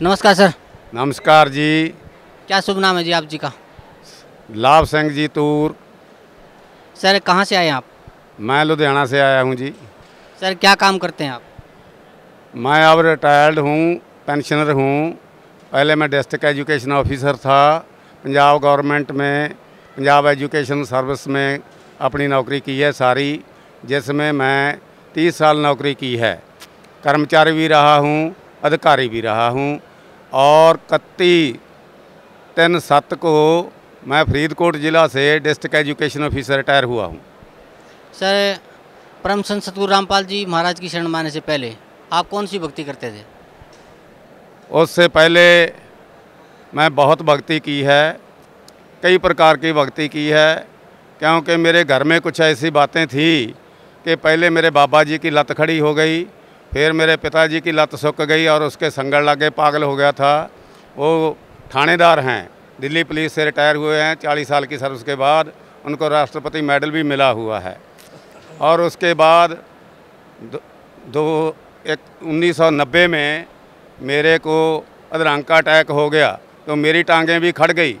नमस्कार सर नमस्कार जी क्या शुभ नाम है जी आप जी का लाभ सिंह जी तूर सर कहाँ से आए आप मैं लुधियाना से आया हूँ जी सर क्या काम करते हैं आप मैं अब रिटायर्ड हूँ पेंशनर हूँ पहले मैं डिस्ट्रिक्ट एजुकेशन ऑफिसर था पंजाब गवर्नमेंट में पंजाब एजुकेशन सर्विस में अपनी नौकरी की है सारी जिसमें मैं तीस साल नौकरी की है कर्मचारी भी रहा हूँ अधिकारी भी रहा हूँ और कत्ती तीन सत्त को मैं फरीदकोट ज़िला से डिस्ट्रिक्ट एजुकेशन ऑफिसर रिटायर हुआ हूँ सर परम संत सतगुरु रामपाल जी महाराज की शरण माने से पहले आप कौन सी भक्ति करते थे उससे पहले मैं बहुत भक्ति की है कई प्रकार की भक्ति की है क्योंकि मेरे घर में कुछ ऐसी बातें थी कि पहले मेरे बाबा जी की लत खड़ी हो गई फिर मेरे पिताजी की लत सुक गई और उसके संगड़ लगे पागल हो गया था वो थानेदार हैं दिल्ली पुलिस से रिटायर हुए हैं चालीस साल की सर्विस के बाद उनको राष्ट्रपति मेडल भी मिला हुआ है और उसके बाद दो, दो एक नब्बे में मेरे को अधरंग का अटैक हो गया तो मेरी टांगें भी खड़ गई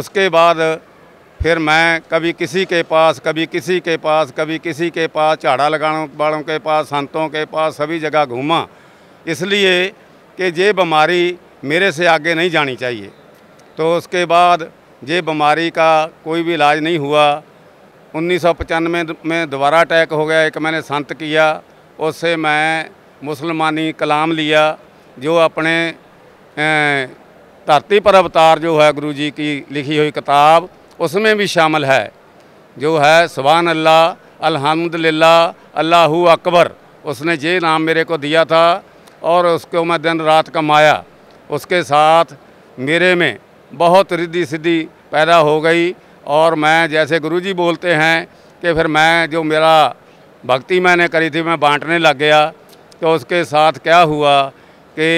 उसके बाद फिर मैं कभी किसी के पास कभी किसी के पास कभी किसी के पास झाड़ा लगाने वालों के पास संतों के पास सभी जगह घूमा इसलिए कि ये बीमारी मेरे से आगे नहीं जानी चाहिए तो उसके बाद ये बीमारी का कोई भी इलाज नहीं हुआ उन्नीस में दोबारा अटैक हो गया एक मैंने संत किया उससे मैं मुसलमानी कलाम लिया जो अपने धरती पर अवतार जो है गुरु जी की लिखी हुई किताब उसमें भी शामिल है जो है सुबहान अल्लाह अलहमदिल्ला अल्लाह अकबर उसने ये नाम मेरे को दिया था और उसको मैं दिन रात कमाया उसके साथ मेरे में बहुत रिद्धि सिद्धि पैदा हो गई और मैं जैसे गुरुजी बोलते हैं कि फिर मैं जो मेरा भक्ति मैंने करी थी मैं बांटने लग गया तो उसके साथ क्या हुआ कि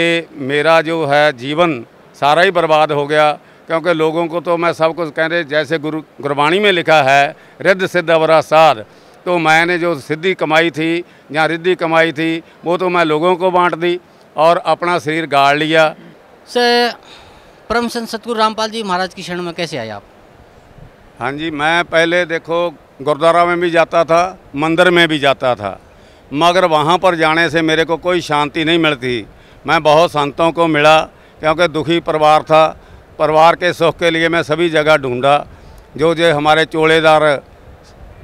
मेरा जो है जीवन सारा ही बर्बाद हो गया क्योंकि लोगों को तो मैं सब कुछ कह रहे जैसे गुरु गुरबाणी में लिखा है रिद्ध सिद्ध अवरा साध तो मैंने जो सिद्धि कमाई थी या रिद्धि कमाई थी वो तो मैं लोगों को बांट दी और अपना शरीर गाड़ लिया से परम संत सतगुरु रामपाल जी महाराज की क्षण में कैसे आए आप हाँ जी मैं पहले देखो गुरुद्वारा में भी जाता था मंदिर में भी जाता था मगर वहाँ पर जाने से मेरे को कोई शांति नहीं मिलती मैं बहुत संतों को मिला क्योंकि दुखी परिवार था परिवार के सुख के लिए मैं सभी जगह ढूंढा जो जो हमारे चोड़ेदार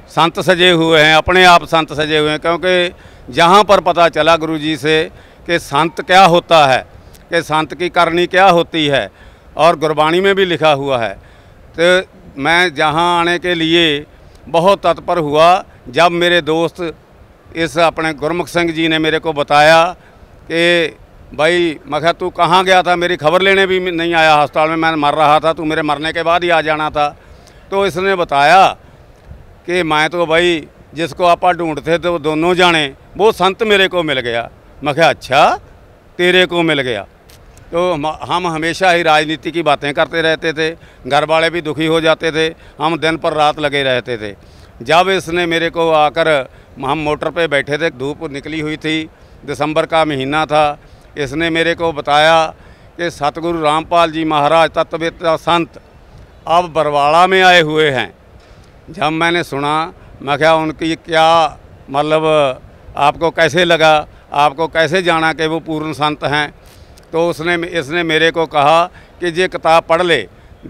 संत सजे हुए हैं अपने आप संत सजे हुए हैं क्योंकि जहाँ पर पता चला गुरु जी से कि संत क्या होता है कि संत की करनी क्या होती है और गुरबाणी में भी लिखा हुआ है तो मैं जहाँ आने के लिए बहुत तत्पर हुआ जब मेरे दोस्त इस अपने गुरमुख सिंह जी ने मेरे को बताया कि भाई मैं क्या तू कहाँ गया था मेरी खबर लेने भी नहीं आया हस्पताल में मैं मर रहा था तू मेरे मरने के बाद ही आ जाना था तो इसने बताया कि मैं तो भाई जिसको आप ढूंढते थे वो दोनों जाने वो संत मेरे को मिल गया मैं क्या अच्छा तेरे को मिल गया तो हम हमेशा ही राजनीति की बातें करते रहते थे घर वाले भी दुखी हो जाते थे हम दिन पर रात लगे रहते थे जब इसने मेरे को आकर हम मोटर पे बैठे थे धूप निकली हुई थी दिसंबर का महीना था इसने मेरे को बताया कि सतगुरु रामपाल जी महाराज तत्ववेत्ता संत अब बरवाड़ा में आए हुए हैं जब मैंने सुना मैं क्या उनकी क्या मतलब आपको कैसे लगा आपको कैसे जाना कि वो पूर्ण संत हैं तो उसने इसने मेरे को कहा कि ये किताब पढ़ ले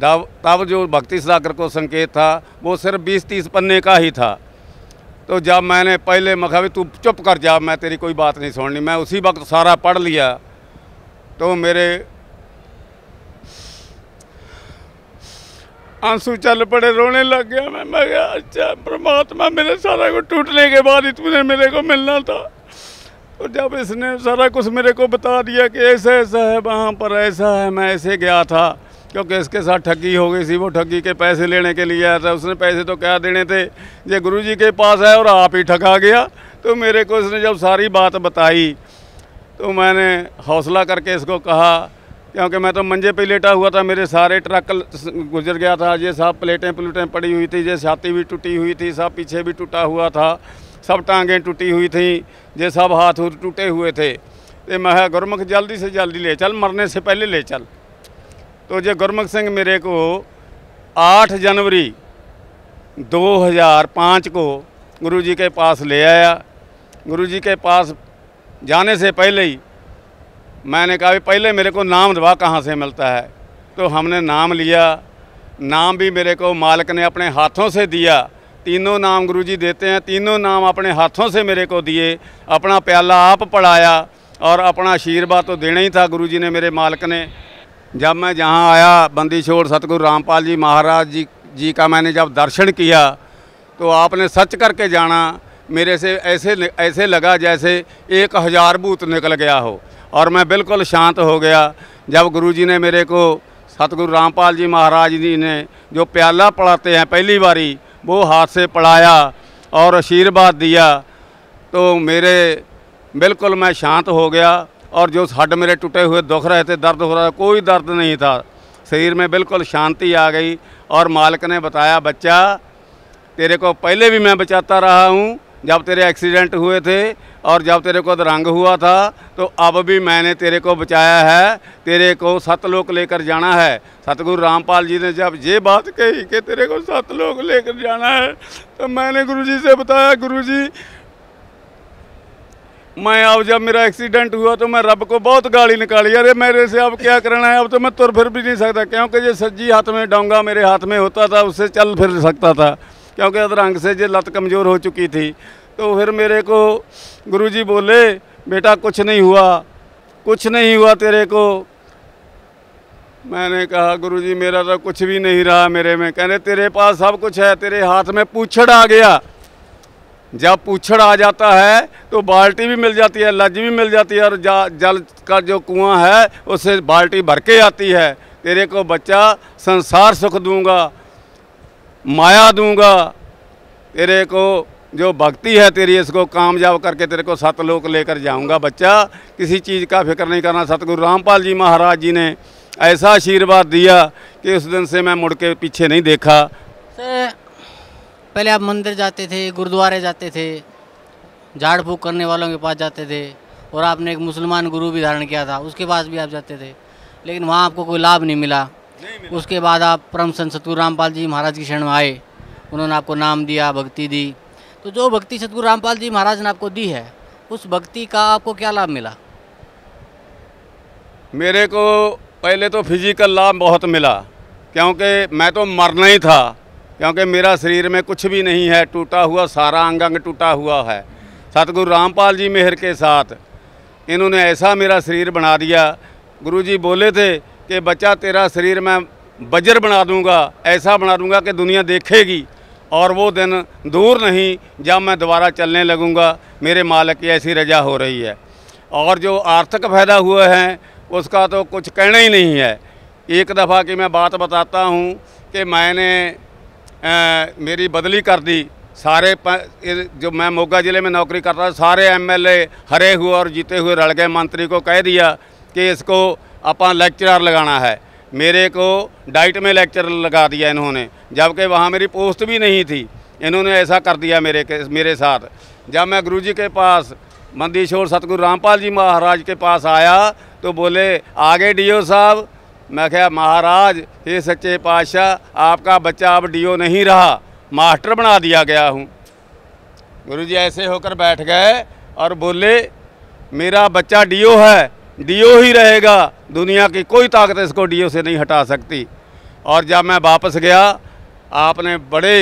तब तब जो भक्ति सागर को संकेत था वो सिर्फ बीस तीस पन्ने का ही था तो जब मैंने पहले मखा भी तू चुप कर जा मैं तेरी कोई बात नहीं सुननी मैं उसी वक्त सारा पढ़ लिया तो मेरे आंसू चल पड़े रोने लग गया मैं मैं अच्छा परमात्मा मेरे सारा कुछ टूटने के बाद ही तुझे मेरे को मिलना था और तो जब इसने सारा कुछ मेरे को बता दिया कि ऐसा ऐसा है वहाँ पर ऐसा है मैं ऐसे गया था क्योंकि इसके साथ ठगी हो गई थी वो ठगी के पैसे लेने के लिए आया था उसने पैसे तो क्या देने थे ये गुरु जी के पास है और आप ही ठगा गया तो मेरे को इसने जब सारी बात बताई तो मैंने हौसला करके इसको कहा क्योंकि मैं तो मंजे पे लेटा हुआ था मेरे सारे ट्रक गुजर गया था ये सब प्लेटें प्लेटें पड़ी हुई थी ये छाती भी टूटी हुई थी सब पीछे भी टूटा हुआ था सब टांगें टूटी हुई थी ये सब हाथ टूटे हुए थे तो मैं गुरमुख जल्दी से जल्दी ले चल मरने से पहले ले चल तो जो गुरमुख सिंह मेरे को 8 जनवरी 2005 को गुरु जी के पास ले आया गुरु जी के पास जाने से पहले ही मैंने कहा भी पहले मेरे को नाम दवा कहाँ से मिलता है तो हमने नाम लिया नाम भी मेरे को मालिक ने अपने हाथों से दिया तीनों नाम गुरु जी देते हैं तीनों नाम अपने हाथों से मेरे को दिए अपना प्याला आप पढ़ाया और अपना आशीर्वाद तो देना ही था गुरु जी ने मेरे मालिक ने जब मैं जहाँ आया बंदी छोड़ सतगुरु रामपाल जी महाराज जी जी का मैंने जब दर्शन किया तो आपने सच करके जाना मेरे से ऐसे ऐसे लगा जैसे एक हज़ार भूत निकल गया हो और मैं बिल्कुल शांत हो गया जब गुरुजी ने मेरे को सतगुरु रामपाल जी महाराज जी ने जो प्याला पढ़ाते हैं पहली बारी वो हाथ से पढ़ाया और आशीर्वाद दिया तो मेरे बिल्कुल मैं शांत हो गया और जो हड्ड मेरे टूटे हुए दुख रहे थे दर्द हो रहा था कोई दर्द नहीं था शरीर में बिल्कुल शांति आ गई और मालिक ने बताया बच्चा तेरे को पहले भी मैं बचाता रहा हूँ जब तेरे एक्सीडेंट हुए थे और जब तेरे को रंग हुआ था तो अब भी मैंने तेरे को बचाया है तेरे को सतलोक लेकर जाना है सतगुरु रामपाल जी ने जब ये बात कही कि तेरे को सतलोक लेकर जाना है तो मैंने गुरुजी से बताया गुरुजी मैं अब जब मेरा एक्सीडेंट हुआ तो मैं रब को बहुत गाली निकाली अरे मेरे से अब क्या करना है अब तो मैं तुर फिर भी नहीं सकता क्योंकि जो सज्जी हाथ में डोंगा मेरे हाथ में होता था उससे चल फिर सकता था क्योंकि अदरंग से जो लत कमज़ोर हो चुकी थी तो फिर मेरे को जी बोले बेटा कुछ नहीं हुआ कुछ नहीं हुआ तेरे को मैंने कहा गुरुजी मेरा तो कुछ भी नहीं रहा मेरे में कहने तेरे पास सब कुछ है तेरे हाथ में पूछड़ आ गया जब पूछड़ आ जाता है तो बाल्टी भी मिल जाती है लज भी मिल जाती है और जा, जल का जो कुआं है उससे बाल्टी भर के आती है तेरे को बच्चा संसार सुख दूंगा माया दूंगा तेरे को जो भक्ति है तेरी इसको कामयाब करके तेरे को सतलोक लेकर जाऊंगा बच्चा किसी चीज़ का फिक्र नहीं करना सतगुरु रामपाल जी महाराज जी ने ऐसा आशीर्वाद दिया कि उस दिन से मैं मुड़ के पीछे नहीं देखा पहले आप मंदिर जाते थे गुरुद्वारे जाते थे झाड़ फूक करने वालों के पास जाते थे और आपने एक मुसलमान गुरु भी धारण किया था उसके पास भी आप जाते थे लेकिन वहाँ आपको कोई लाभ नहीं मिला उसके बाद आप परम संत सतगुरु रामपाल जी महाराज की शरण में आए उन्होंने आपको नाम दिया भक्ति दी तो जो भक्ति सतगुरु रामपाल जी महाराज ने आपको दी है उस भक्ति का आपको क्या लाभ मिला मेरे को पहले तो फिजिकल लाभ बहुत मिला क्योंकि मैं तो मरना ही था क्योंकि मेरा शरीर में कुछ भी नहीं है टूटा हुआ सारा अंग अंग टूटा हुआ है सतगुरु रामपाल जी मेहर के साथ इन्होंने ऐसा मेरा शरीर बना दिया गुरु जी बोले थे कि बच्चा तेरा शरीर मैं बजर बना दूंगा ऐसा बना दूंगा कि दुनिया देखेगी और वो दिन दूर नहीं जब मैं दोबारा चलने लगूंगा मेरे मालिक की ऐसी रजा हो रही है और जो आर्थिक फ़ायदा हुए हैं उसका तो कुछ कहना ही नहीं है एक दफ़ा की मैं बात बताता हूँ कि मैंने मेरी बदली कर दी सारे जो मैं मोगा ज़िले में नौकरी कर रहा सारे एमएलए हरे हुए और जीते हुए रल गए मंत्री को कह दिया कि इसको अपना लेक्चरर लगाना है मेरे को डाइट में लेक्चर लगा दिया इन्होंने जबकि वहाँ मेरी पोस्ट भी नहीं थी इन्होंने ऐसा कर दिया मेरे के मेरे साथ जब मैं जी के पास मंदी सतगुरु रामपाल जी महाराज के पास आया तो बोले आगे डी साहब मैं क्या महाराज ये सच्चे पातशाह आपका बच्चा अब डीओ नहीं रहा मास्टर बना दिया गया हूँ गुरु जी ऐसे होकर बैठ गए और बोले मेरा बच्चा डीओ है डीओ ही रहेगा दुनिया की कोई ताकत इसको डीओ से नहीं हटा सकती और जब मैं वापस गया आपने बड़े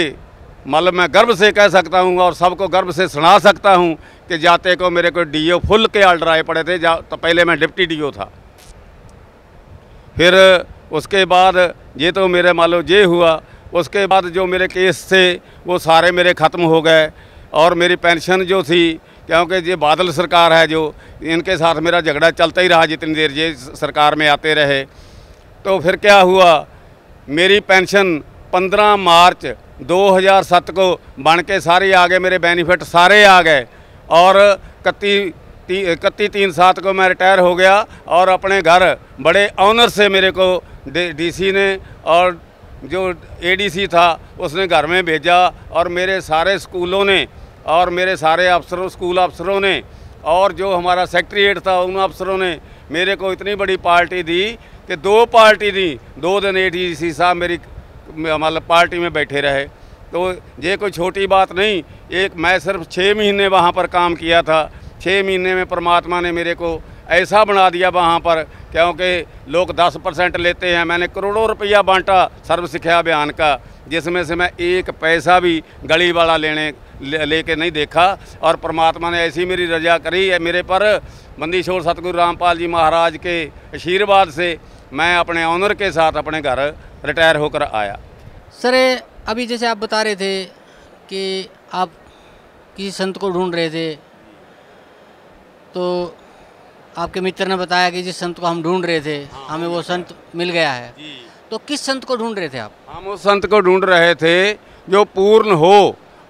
मतलब मैं गर्व से कह सकता हूँ और सबको गर्व से सुना सकता हूँ कि जाते को मेरे को डीओ फुल के आर्डर आए पड़े थे जा तो पहले मैं डिप्टी डीओ था फिर उसके बाद ये तो मेरे मान लो ये हुआ उसके बाद जो मेरे केस थे वो सारे मेरे ख़त्म हो गए और मेरी पेंशन जो थी क्योंकि ये बादल सरकार है जो इनके साथ मेरा झगड़ा चलता ही रहा जितनी देर ये सरकार में आते रहे तो फिर क्या हुआ मेरी पेंशन 15 मार्च 2007 को बन के सारे आ गए मेरे बेनिफिट सारे आ गए और इकती ती इकत्ती तीन सात को मैं रिटायर हो गया और अपने घर बड़े ऑनर से मेरे को डीसी ने और जो एडीसी था उसने घर में भेजा और मेरे सारे स्कूलों ने और मेरे सारे अफसरों स्कूल अफसरों ने और जो हमारा सेक्रट्रिएट था उन अफसरों ने मेरे को इतनी बड़ी पार्टी दी कि दो पार्टी दी दो दिन ए डी साहब मेरी मतलब पार्टी में बैठे रहे तो ये कोई छोटी बात नहीं एक मैं सिर्फ छः महीने वहाँ पर काम किया था छः महीने में परमात्मा ने मेरे को ऐसा बना दिया वहाँ पर क्योंकि लोग 10 परसेंट लेते हैं मैंने करोड़ों रुपया बांटा सर्व शिक्षा अभियान का जिसमें से मैं एक पैसा भी गली वाला लेने ले ले नहीं देखा और परमात्मा ने ऐसी मेरी रजा करी है मेरे पर बंदी छोर सतगुरु रामपाल जी महाराज के आशीर्वाद से मैं अपने ऑनर के साथ अपने घर रिटायर होकर आया सर अभी जैसे आप बता रहे थे कि आप किसी संत को ढूंढ रहे थे तो आपके मित्र ने बताया कि जिस संत को हम ढूंढ रहे थे हाँ, हमें वो संत मिल गया है तो किस संत को ढूंढ रहे थे आप हम उस संत को ढूंढ रहे थे जो पूर्ण हो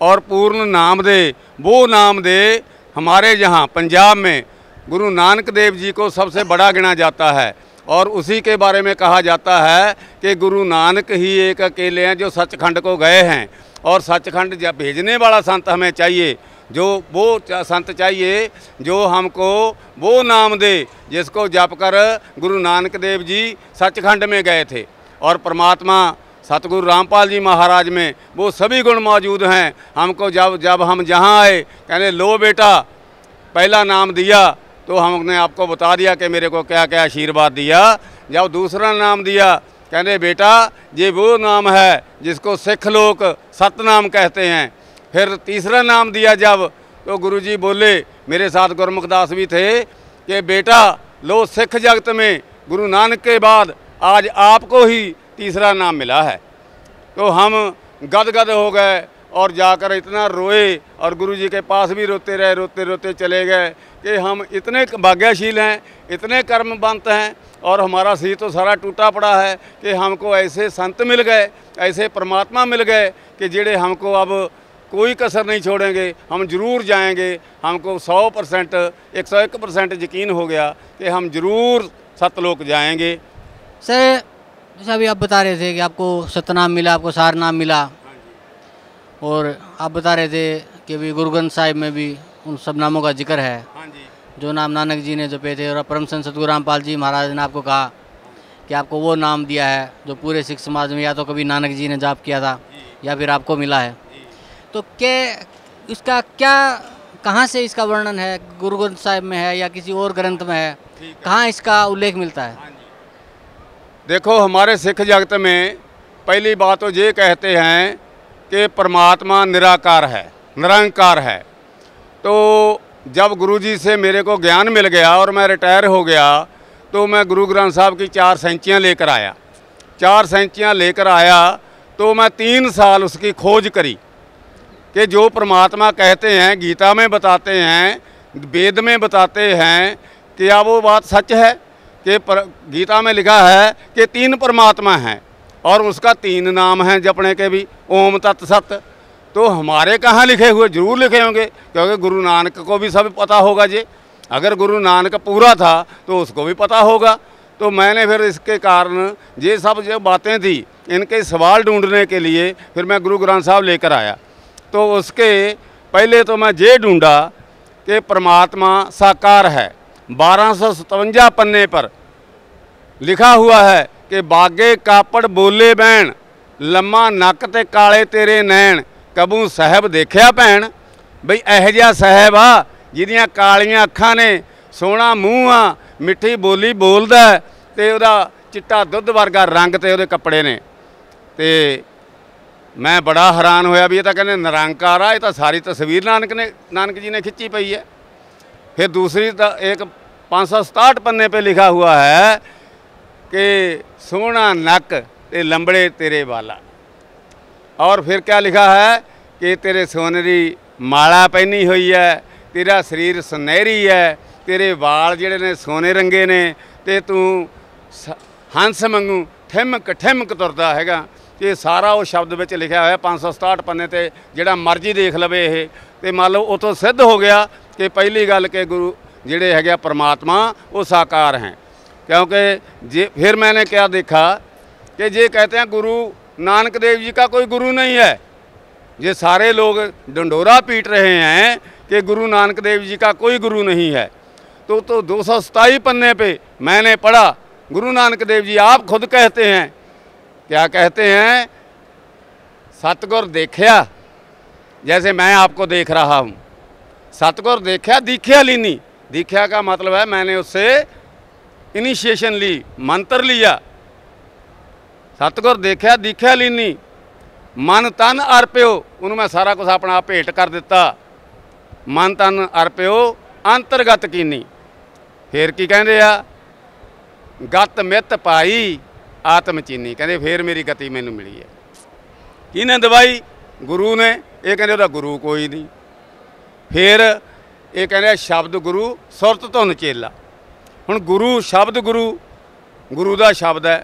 और पूर्ण नाम दे वो नाम दे हमारे यहाँ पंजाब में गुरु नानक देव जी को सबसे बड़ा गिना जाता है और उसी के बारे में कहा जाता है कि गुरु नानक ही एक अकेले हैं जो सचखंड को गए हैं और सचखंड जब भेजने वाला संत हमें चाहिए जो वो संत चाहिए जो हमको वो नाम दे जिसको जप कर गुरु नानक देव जी सचखंड में गए थे और परमात्मा सतगुरु रामपाल जी महाराज में वो सभी गुण मौजूद हैं हमको जब जब हम जहाँ आए कहने लो बेटा पहला नाम दिया तो हमने आपको बता दिया कि मेरे को क्या क्या आशीर्वाद दिया जब दूसरा नाम दिया कहने बेटा ये वो नाम है जिसको सिख लोग सतनाम कहते हैं फिर तीसरा नाम दिया जब तो गुरु जी बोले मेरे साथ गुरमुखदास भी थे कि बेटा लो सिख जगत में गुरु नानक के बाद आज आपको ही तीसरा नाम मिला है तो हम गदगद हो गए और जाकर इतना रोए और गुरुजी के पास भी रोते रहे रोते रोते चले गए कि हम इतने भाग्यशील हैं इतने बंत हैं और हमारा सिर तो सारा टूटा पड़ा है कि हमको ऐसे संत मिल गए ऐसे परमात्मा मिल गए कि जेड़े हमको अब कोई कसर नहीं छोड़ेंगे हम जरूर जाएंगे हमको 100 परसेंट एक सौ एक परसेंट यकीन हो गया कि हम जरूर सतलोक जाएंगे सर जैसे अभी आप बता रहे थे कि आपको सतनाम मिला आपको सारनाम मिला और आप बता रहे थे कि अभी गुरु ग्रंथ साहिब में भी उन सब नामों का जिक्र है हाँ जी जो नाम नानक जी ने जपे थे और परम संत सदगुरु रामपाल जी महाराज ने आपको कहा कि आपको वो नाम दिया है जो पूरे सिख समाज में या तो कभी नानक जी ने जाप किया था या फिर आपको मिला है तो के इसका क्या कहाँ से इसका वर्णन है गुरु ग्रंथ साहिब में है या किसी और ग्रंथ में है कहाँ इसका उल्लेख मिलता है हाँ देखो हमारे सिख जगत में पहली बात तो ये कहते हैं कि परमात्मा निराकार है निरंकार है तो जब गुरुजी से मेरे को ज्ञान मिल गया और मैं रिटायर हो गया तो मैं गुरु ग्रंथ साहब की चार सेंचियाँ लेकर आया चार सेंचियाँ लेकर आया तो मैं तीन साल उसकी खोज करी कि जो परमात्मा कहते हैं गीता में बताते हैं वेद में बताते हैं क्या वो बात सच है कि पर, गीता में लिखा है कि तीन परमात्मा हैं और उसका तीन नाम है जपने के भी ओम तत् सत्य तो हमारे कहाँ लिखे हुए जरूर लिखे होंगे क्योंकि गुरु नानक को भी सब पता होगा जी अगर गुरु नानक पूरा था तो उसको भी पता होगा तो मैंने फिर इसके कारण ये सब जो बातें थी इनके सवाल ढूंढने के लिए फिर मैं गुरु ग्रंथ साहब लेकर आया तो उसके पहले तो मैं ये ढूंढा कि परमात्मा साकार है बारह पन्ने पर ਲਿਖਾ ਹੁਆ ਹੈ ਕਿ ਬਾਗੇ ਕਾਪੜ ਬੋਲੇ ਬੈਣ ਲੰਮਾ ਨੱਕ ਤੇ ਕਾਲੇ ਤੇਰੇ ਨੈਣ ਕਬੂ ਸਹਿਬ ਦੇਖਿਆ ਭੈਣ ਬਈ ਇਹ ਜਿਹਾ ਸਹਿਬ ਆ ਜਿਹਦੀਆਂ ਕਾਲੀਆਂ ਅੱਖਾਂ ਨੇ ਸੋਹਣਾ ਮੂੰਹ ਆ ਮਿੱਠੀ ਬੋਲੀ ਬੋਲਦਾ ਤੇ ਉਹਦਾ ਚਿੱਟਾ ਦੁੱਧ ਵਰਗਾ ਰੰਗ ਤੇ ਉਹਦੇ ਕੱਪੜੇ ਨੇ ਤੇ ਮੈਂ ਬੜਾ ਹੈਰਾਨ ਹੋਇਆ ਵੀ ਇਹ ਤਾਂ ਕਹਿੰਦੇ ਨਿਰੰਕਾਰ ਆ ਇਹ ਤਾਂ ਸਾਰੀ ਤਸਵੀਰ ਨਾਨਕ ਨੇ ਨਾਨਕ ਜੀ ਨੇ ਖਿੱਚੀ ਪਈ ਹੈ ਫਿਰ ਦੂਸਰੀ ਤਾਂ ਇੱਕ 567 ਪੰਨੇ 'ਤੇ ਲਿਖਾ ਹੋਇਆ ਹੈ ਕਿ ਸੋਹਣਾ ਨੱਕ ਤੇ ਲੰਬੜੇ ਤੇਰੇ ਵਾਲਾ ਔਰ ਫਿਰ ਕਿਆ ਲਿਖਾ ਹੈ ਕਿ ਤੇਰੇ ਸੋਨਰੀ ਮਾਲਾ ਪਹਿਨੀ ਹੋਈ ਹੈ ਤੇਰਾ ਸਰੀਰ ਸੁਨਹਿਰੀ ਹੈ ਤੇਰੇ ਵਾਲ ਜਿਹੜੇ ਨੇ ਸੋਨੇ ਰੰਗੇ ਨੇ ਤੇ ਤੂੰ ਹੰਸ ਵਾਂਗੂ ਠਿਮਕ ਠਿਮਕ ਤੁਰਦਾ ਹੈਗਾ ਤੇ सारा ਉਹ ਸ਼ਬਦ ਵਿੱਚ ਲਿਖਿਆ ਹੋਇਆ 567 ਪੰਨੇ ਤੇ ਜਿਹੜਾ ਮਰਜ਼ੀ ਦੇਖ ਲਵੇ ਇਹ ਤੇ ਮੰਨ ਲਓ ਉਤੋਂ ਸਿੱਧ ਹੋ ਗਿਆ ਕਿ ਪਹਿਲੀ ਗੱਲ ਕਿ ਗੁਰੂ ਜਿਹੜੇ ਹੈਗੇ ਆ ਪਰਮਾਤਮਾ ਉਹ ਸਾਕਾਰ ਹੈ क्योंकि जे फिर मैंने क्या देखा कि ये कहते हैं गुरु नानक देव जी का कोई गुरु नहीं है ये सारे लोग डंडोरा पीट रहे हैं कि गुरु नानक देव जी का कोई गुरु नहीं है तो तो दो सौ सताई पन्ने पे मैंने पढ़ा गुरु नानक देव जी आप खुद कहते हैं क्या कहते हैं सतगुर देखिया जैसे मैं आपको देख रहा हूँ सतगुर देखा दीख्या लीनी दीख्या का मतलब है मैंने उससे इनिशिएशन ली मंत्र लिया सतगुर देखा दीख्या लीनी मन तन अर्प्यो उन्होंने मैं सारा कुछ अपना आप भेंट कर दिता मन तन अर्प्यो अंतर्गत कीनी फिर की कहते गत मित पाई ਆਤਮਚੀਨੀ ਕਹਿੰਦੇ ਫੇਰ ਮੇਰੀ ਗਤੀ ਮੈਨੂੰ ਮਿਲੀ ਹੈ ਕਿਹਨੇ ਦਵਾਈ ਗੁਰੂ ਨੇ ਇਹ ਕਹਿੰਦੇ ਉਹਦਾ ਗੁਰੂ ਕੋਈ ਨਹੀਂ ਫੇਰ ਇਹ ਕਹਿੰਦੇ ਸ਼ਬਦ ਗੁਰੂ ਸੁਰਤ ਧੁਨ ਚੇਲਾ ਹੁਣ ਗੁਰੂ ਸ਼ਬਦ ਗੁਰੂ ਗੁਰੂ ਦਾ ਸ਼ਬਦ ਹੈ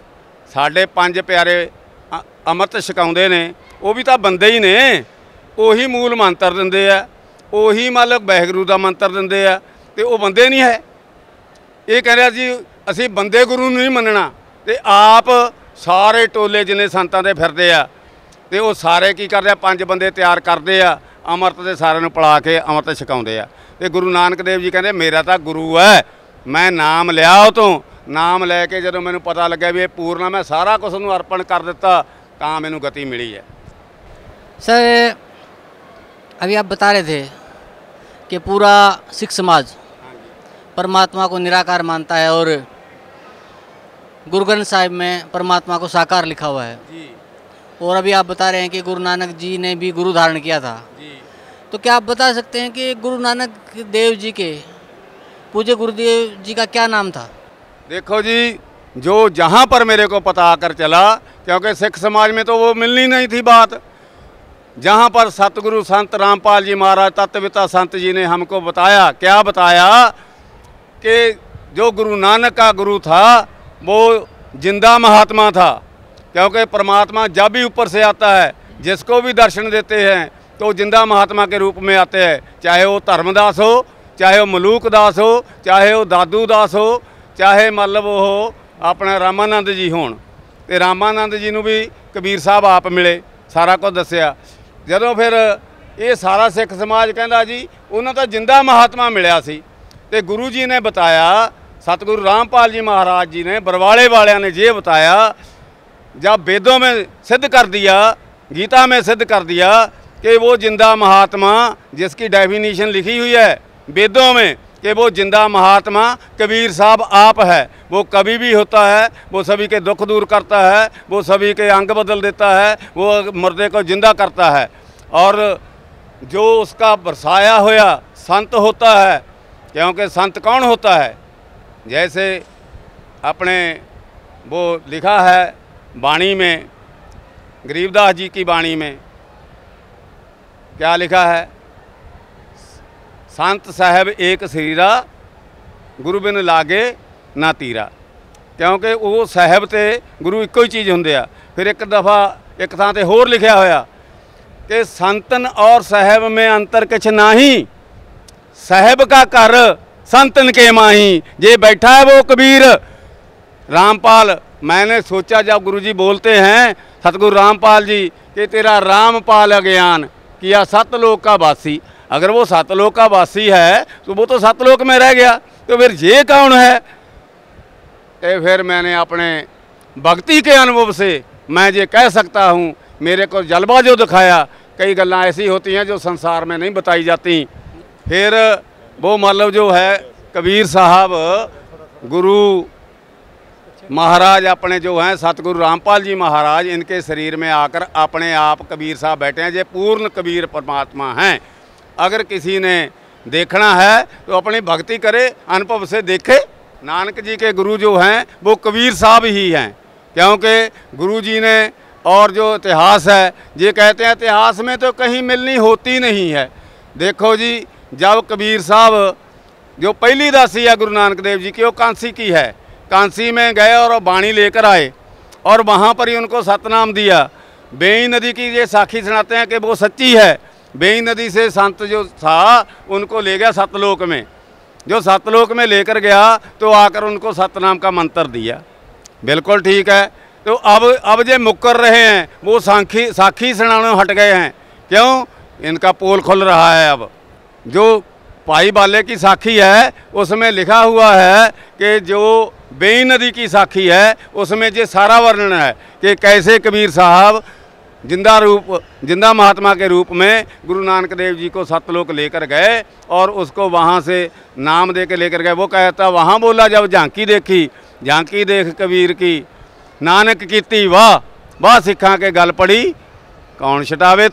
ਸਾਡੇ ਪੰਜ ਪਿਆਰੇ ਅਮਰਤ ਸਿਕਾਉਂਦੇ ਨੇ ਉਹ ਵੀ ਤਾਂ ਬੰਦੇ ਹੀ ਨੇ ਉਹੀ ਮੂਲ ਮੰਤਰ ਦਿੰਦੇ ਆ ਉਹੀ ਮਾਲਕ ਬਹਿਗੁਰੂ ਦਾ ਮੰਤਰ ਦਿੰਦੇ ਆ ਤੇ ਉਹ ਬੰਦੇ ਨਹੀਂ ਹੈ ਇਹ ਕਹਿੰਦਾ ਜੀ ਅਸੀਂ ਬੰਦੇ ਗੁਰੂ ਨੂੰ ਨਹੀਂ ਮੰਨਣਾ ਤੇ ਆਪ ਸਾਰੇ ਟੋਲੇ ਜਿੰਨੇ ਸੰਤਾਂ ਦੇ ਫਿਰਦੇ ਆ ਤੇ ਉਹ ਸਾਰੇ ਕੀ ਕਰਦੇ ਆ ਪੰਜ ਬੰਦੇ ਤਿਆਰ ਕਰਦੇ ਆ ਅੰਮ੍ਰਿਤ ਦੇ ਸਾਰਿਆਂ ਨੂੰ ਪਲਾ ਕੇ ਅੰਮ੍ਰਿਤ ਛਕਾਉਂਦੇ ਆ ਤੇ ਗੁਰੂ ਨਾਨਕ ਦੇਵ ਜੀ ਕਹਿੰਦੇ ਮੇਰਾ ਤਾਂ ਗੁਰੂ ਹੈ ਮੈਂ ਨਾਮ ਲਿਆ ਉਹ ਤੋਂ ਨਾਮ ਲੈ ਕੇ ਜਦੋਂ ਮੈਨੂੰ ਪਤਾ ਲੱਗਿਆ ਵੀ ਇਹ ਪੂਰਨਾ ਮੈਂ ਸਾਰਾ ਕੁਝ ਨੂੰ ਅਰਪਣ ਕਰ ਦਿੱਤਾ ਤਾਂ ਮੈਨੂੰ ਗਤੀ ਮਿਲੀ ਹੈ ਸਰ अभी ਆਪ ਬਤਾ ਰਹੇ थे ਕਿ ਪੂਰਾ ਸਿੱਖ ਸਮਾਜ ਪਰਮਾਤਮਾ ਕੋ ਨਿਰਾਕਾਰ ਮੰਨਤਾ ਹੈ ਔਰ गुरु ग्रंथ साहिब में परमात्मा को साकार लिखा हुआ है जी। और अभी आप बता रहे हैं कि गुरु नानक जी ने भी गुरु धारण किया था जी। तो क्या आप बता सकते हैं कि गुरु नानक देव जी के पूज्य गुरुदेव जी का क्या नाम था देखो जी जो जहाँ पर मेरे को पता आकर चला क्योंकि सिख समाज में तो वो मिलनी नहीं थी बात जहाँ पर सतगुरु संत रामपाल जी महाराज तत्वता संत जी ने हमको बताया क्या बताया कि जो गुरु नानक का गुरु था वो जिंदा महात्मा था क्योंकि परमात्मा जब भी ऊपर से आता है जिसको भी दर्शन देते हैं तो जिंदा महात्मा के रूप में आते हैं चाहे वो धर्मदास हो ਚਾਹੇ ਉਹ ਮਲੂਕ ਦਾਸ ਹੋ ਚਾਹੇ ਉਹ ਦਾਦੂ ਦਾਸ ਹੋ ਚਾਹੇ ਮਤਲਬ ਉਹ ਆਪਣਾ ਰਾਮਾਨੰਦ ਜੀ ਹੋਣ ਤੇ ਰਾਮਾਨੰਦ ਜੀ ਨੂੰ ਵੀ ਕਬੀਰ ਸਾਹਿਬ ਆਪ ਮਿਲੇ ਸਾਰਾ ਕੁਝ ਦੱਸਿਆ ਜਦੋਂ ਫਿਰ ਇਹ ਸਾਰਾ ਸਿੱਖ ਸਮਾਜ ਕਹਿੰਦਾ ਜੀ ਉਹਨਾਂ ਤਾਂ ਜਿੰਦਾ ਮਹਾਤਮਾ ਮਿਲਿਆ ਸੀ ਤੇ ਗੁਰੂ ਜੀ ਨੇ ਬਤਾਇਆ सतगुरु रामपाल जी महाराज जी ने बरवाले वाले ने ये बताया जब वेदों में सिद्ध कर दिया गीता में सिद्ध कर दिया कि वो जिंदा महात्मा जिसकी डेफिनेशन लिखी हुई है वेदों में कि वो जिंदा महात्मा कबीर साहब आप है वो कभी भी होता है वो सभी के दुख दूर करता है वो सभी के अंग बदल देता है वो मुर्दे को जिंदा करता है और जो उसका बरसाया होया संत होता है क्योंकि संत कौन होता है जैसे अपने वो लिखा है वाणी में गरीबदास जी की वाणी में क्या लिखा है संत साहब एक सरीरा ਗੁਰੂ ਬਿਨ ਲਾਗੇ ਨਾ ਤੀਰਾ ਕਿਉਂਕਿ ਉਹ ਸਾਹਿਬ ਤੇ ਗੁਰੂ ਇੱਕੋ ਹੀ ਚੀਜ਼ ਹੁੰਦੇ ਆ ਫਿਰ ਇੱਕ ਦਫਾ ਇੱਕ ਥਾਂ ਤੇ ਹੋਰ ਲਿਖਿਆ ਹੋਇਆ ਕਿ ਸੰਤਨ ਔਰ ਸਾਹਿਬ ਮੇ ਅੰਤਰ ਕਿਛ ਨਹੀਂ ਸਾਹਿਬ ਕਾ ਘਰ संतन के माही जे बैठा है वो कबीर रामपाल मैंने सोचा जब गुरुजी बोलते हैं सतगुरु रामपाल जी कि तेरा रामपाल अज्ञान किया सतलोक का वासी अगर वो सतलोक का वासी है तो वो तो सतलोक में रह गया तो फिर ये कौन है तो फिर मैंने अपने भक्ति के अनुभव से मैं ये कह सकता हूँ मेरे को जलवा जो दिखाया कई गल् ऐसी होती हैं जो संसार में नहीं बताई जाती फिर वो मतलब जो है कबीर साहब गुरु महाराज अपने जो हैं सतगुरु रामपाल जी महाराज इनके शरीर में आकर अपने आप कबीर साहब बैठे हैं ये पूर्ण कबीर परमात्मा हैं अगर किसी ने देखना है तो अपनी भक्ति करे अनुभव से देखे नानक जी के गुरु जो हैं वो कबीर साहब ही हैं क्योंकि गुरु जी ने और जो इतिहास है ये कहते हैं इतिहास में तो कहीं मिलनी होती नहीं है देखो जी जब कबीर साहब जो पहली दासी है गुरु नानक देव जी की वो कांसी की है कांसी में गए और बाणी लेकर आए और वहाँ पर ही उनको सतनाम दिया बेई नदी की ये साखी सुनाते हैं कि वो सच्ची है बेई नदी से संत जो था उनको ले गया सतलोक में जो सतलोक में लेकर गया तो आकर उनको सतनाम का मंत्र दिया बिल्कुल ठीक है तो अब अब जो मुकर रहे हैं वो साखी साखी सुनाने हट गए हैं क्यों इनका पोल खुल रहा है अब जो पाई वाले की साखी है उसमें लिखा हुआ है कि जो बेई नदी की साखी है उसमें ये सारा वर्णन है कि कैसे कबीर साहब जिंदा रूप जिंदा महात्मा के रूप में गुरु नानक देव जी को सतलोक लेकर गए और उसको वहाँ से नाम दे के लेकर गए वो कहता वहाँ बोला जब झांकी देखी झांकी देख कबीर की नानक की वाह वाह सिखा के गल पड़ी कौन छटावे